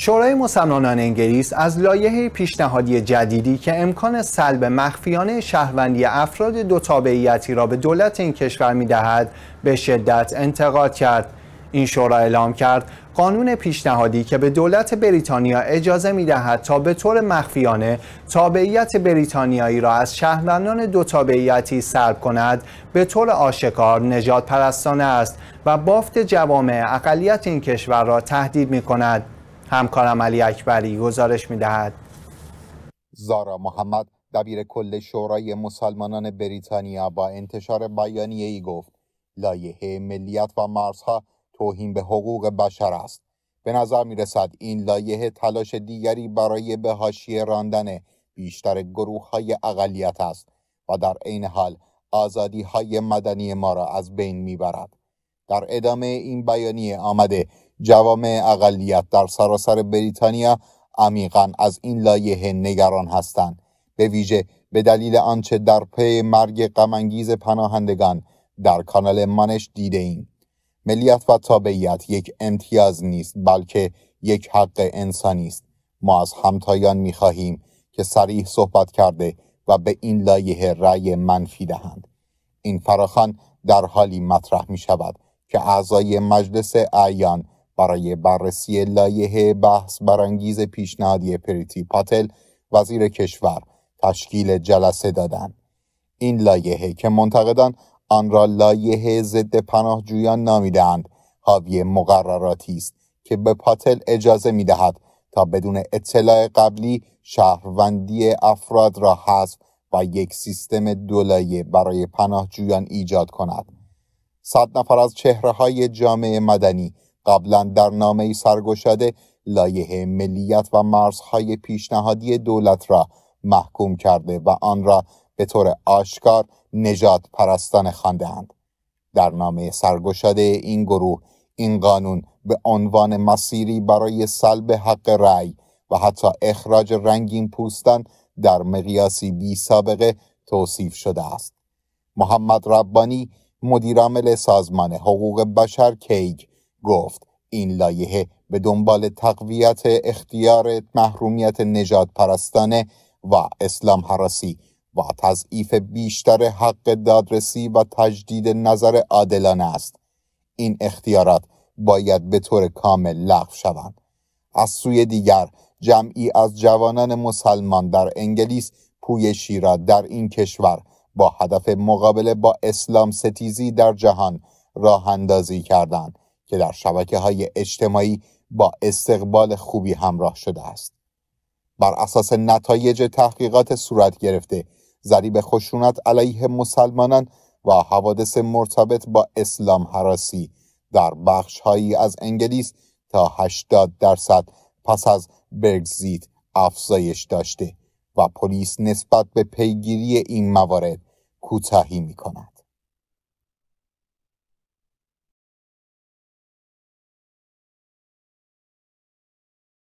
شورای مسلمانان انگلیس از لایه پیشنهادی جدیدی که امکان سلب مخفیانه شهروندی افراد دو تابعیتی را به دولت این کشور دهد به شدت انتقاد کرد این شورا اعلام کرد قانون پیشنهادی که به دولت بریتانیا اجازه می دهد تا به طور مخفیانه تابعیت بریتانیایی را از شهروندان دو تابعیتی سلب کند به طور آشکار نجات پرستانه است و بافت جوامع اقلیت این کشور را تهدید می کند همکارم علی اکبری گزارش میدهد زارا محمد دبیر کل شورای مسلمانان بریتانیا با انتشار بیانیه ای گفت لایحه ملیت و مرزها توهین به حقوق بشر است به نظر می رسد این لایه تلاش دیگری برای به حاشیه راندن بیشتر گروه های اقلیت است و در عین حال آزادی های مدنی ما را از بین می برد. در ادامه این بیانیه آمده جوامع اقلیت در سراسر بریتانیا عمیقا از این لایه نگران هستند به ویژه به دلیل آنچه در پی مرگ غمانگیز پناهندگان در کانال منش دیده این ملیت و تابعیت یک امتیاز نیست بلکه یک حق انسانی است. ما از همتایان می خواهیم که سریح صحبت کرده و به این لایه رأی منفی دهند. این فراخان در حالی مطرح می شود که اعضای مجلس اعیان برای بررسی لایه بحث برانگیز پیشنهادی پریتی پاتل وزیر کشور تشکیل جلسه دادند این لایحه که منتقدان آن را لایحه ضد پناهجویان نامیدهاند حاوی مقرراتی است که به پاتل اجازه میدهد تا بدون اطلاع قبلی شهروندی افراد را حذف و یک سیستم دولایه برای پناهجویان ایجاد کند صد نفر از چهره های جامعه مدنی قبلا در نامه سرگشاده لایه ملیت و مرزهای پیشنهادی دولت را محکوم کرده و آن را به طور آشکار نجات پرستان خواندهاند در نامه سرگشاده این گروه این قانون به عنوان مسیری برای سلب حق رأی و حتی اخراج رنگین پوستان در مقیاسی بی سابقه توصیف شده است محمد ربانی مدیرعامل سازمان حقوق بشر کیگ گفت این لایحه به دنبال تقویت اختیار محرومیت نجات پرستانه و اسلام حراسی و تضعیف بیشتر حق دادرسی و تجدید نظر عادلانه است این اختیارات باید به طور کامل لغو شوند از سوی دیگر جمعی از جوانان مسلمان در انگلیس پویشی را در این کشور با هدف مقابله با اسلام ستیزی در جهان راه اندازی کردند که در شبکه های اجتماعی با استقبال خوبی همراه شده است. بر اساس نتایج تحقیقات صورت گرفته ضریب خشونت علیه مسلمانان و حوادث مرتبط با اسلام حراسی در بخش هایی از انگلیس تا 80 درصد پس از برگزیت افزایش داشته و پلیس نسبت به پیگیری این موارد کوتاهی می کند.